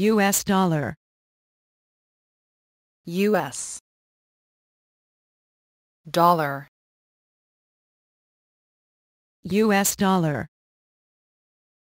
US dollar US dollar US dollar